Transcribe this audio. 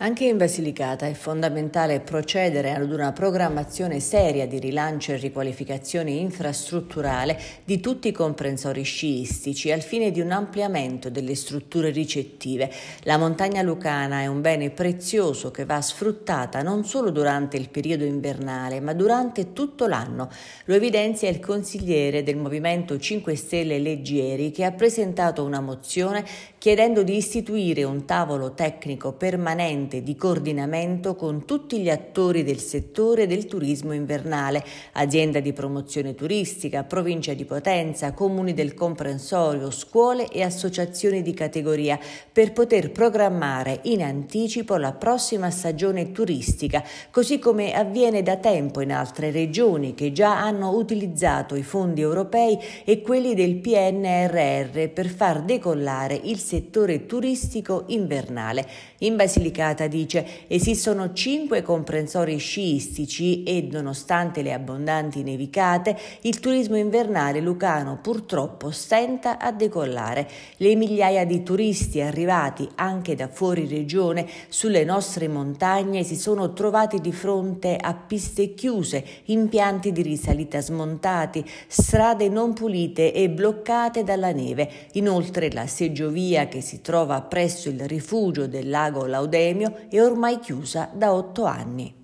Anche in Basilicata è fondamentale procedere ad una programmazione seria di rilancio e riqualificazione infrastrutturale di tutti i comprensori sciistici al fine di un ampliamento delle strutture ricettive. La montagna lucana è un bene prezioso che va sfruttata non solo durante il periodo invernale ma durante tutto l'anno. Lo evidenzia il consigliere del Movimento 5 Stelle Leggeri che ha presentato una mozione chiedendo di istituire un tavolo tecnico permanente permanente di coordinamento con tutti gli attori del settore del turismo invernale, azienda di promozione turistica, provincia di Potenza, comuni del comprensorio, scuole e associazioni di categoria per poter programmare in anticipo la prossima stagione turistica, così come avviene da tempo in altre regioni che già hanno utilizzato i fondi europei e quelli del PNRR per far decollare il settore turistico invernale. In Basilicata Tabata dice esistono cinque comprensori sciistici e nonostante le abbondanti nevicate il turismo invernale lucano purtroppo stenta a decollare. Le migliaia di turisti arrivati anche da fuori regione sulle nostre montagne si sono trovati di fronte a piste chiuse, impianti di risalita smontati, strade non pulite e bloccate dalla neve. Inoltre la seggiovia che si trova presso il rifugio del lago Laudemio e ormai chiusa da otto anni.